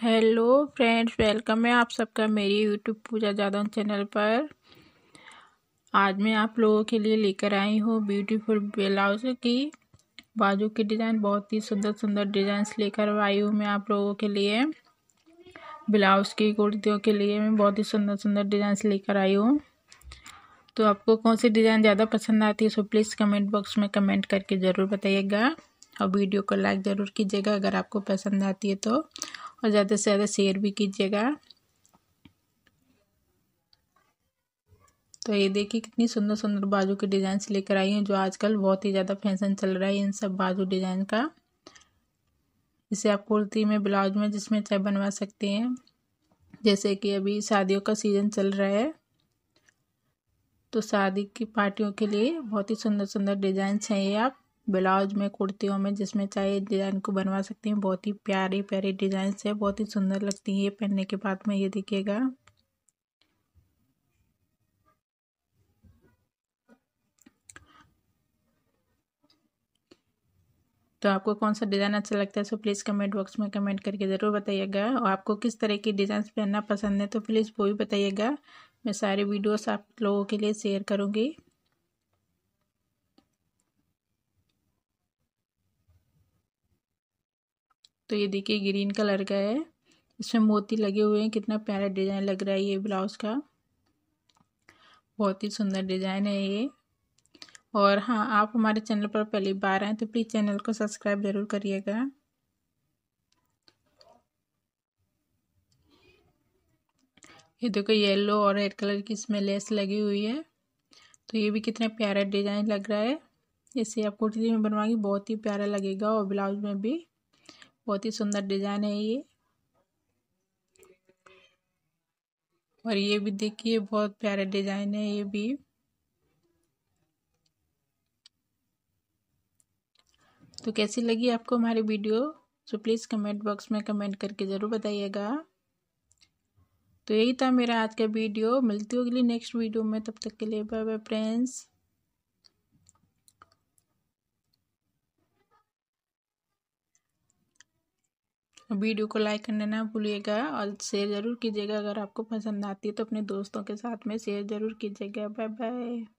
hello friends welcome है आप सबका मेरी यूट्यूब पूजा जादव चैनल पर आज मैं आप लोगों के लिए लेकर आई हूँ ब्यूटीफुल ब्लाउज की बाजू की डिज़ाइन बहुत ही सुंदर सुंदर डिज़ाइंस लेकर आई हूँ मैं आप लोगों के लिए ब्लाउज की कुर्तियों के लिए मैं बहुत ही सुंदर सुंदर डिज़ाइंस लेकर आई हूँ तो आपको कौन सी डिज़ाइन ज़्यादा पसंद आती है सो प्लीज़ कमेंट बॉक्स में कमेंट करके ज़रूर बताइएगा और वीडियो को लाइक ज़रूर कीजिएगा अगर आपको पसंद आती है तो और ज़्यादा से ज़्यादा शेयर भी कीजिएगा तो ये देखिए कितनी सुंदर सुंदर बाजू के डिज़ाइंस लेकर आई हैं जो आजकल बहुत ही ज़्यादा फैशन चल रहा है इन सब बाजू डिज़ाइन का इसे आप कुर्ती में ब्लाउज में जिसमें चाहे बनवा सकते हैं जैसे कि अभी शादियों का सीज़न चल रहा है तो शादी की पार्टियों के लिए बहुत ही सुंदर सुंदर डिज़ाइन हैं ये आप ब्लाउज में कुर्तियों में जिसमें चाहे डिज़ाइन को बनवा सकती हैं बहुत ही प्यारी प्यारी डिज़ाइन है बहुत ही सुंदर लगती है ये पहनने के बाद में ये दिखेगा तो आपको कौन सा डिज़ाइन अच्छा लगता है सो प्लीज़ कमेंट बॉक्स में कमेंट करके ज़रूर बताइएगा और आपको किस तरह की डिज़ाइन पहनना पसंद है तो प्लीज़ वो भी बताइएगा मैं सारी वीडियोस आप लोगों के लिए शेयर करूँगी तो ये देखिए ग्रीन कलर का है इसमें मोती लगे हुए हैं कितना प्यारा डिजाइन लग रहा है ये ब्लाउज का बहुत ही सुंदर डिजाइन है ये और हाँ आप हमारे चैनल पर पहली बार आए तो प्लीज़ चैनल को सब्सक्राइब ज़रूर करिएगा ये देखो येलो और रेड कलर की इसमें लेस लगी हुई है तो ये भी कितना प्यारा डिजाइन लग रहा है इसे आप कुर्ती में बनवाएंगे बहुत ही प्यारा लगेगा और ब्लाउज में भी बहुत ही सुंदर डिज़ाइन है ये और ये भी देखिए बहुत प्यारा डिज़ाइन है ये भी तो कैसी लगी आपको हमारी वीडियो तो प्लीज़ कमेंट बॉक्स में कमेंट करके ज़रूर बताइएगा तो यही था मेरा आज का वीडियो मिलती होगी नेक्स्ट वीडियो में तब तक के लिए बाय बाय फ्रेंड्स वीडियो को लाइक करने ना भूलिएगा और शेयर ज़रूर कीजिएगा अगर आपको पसंद आती है तो अपने दोस्तों के साथ में शेयर ज़रूर कीजिएगा बाय बाय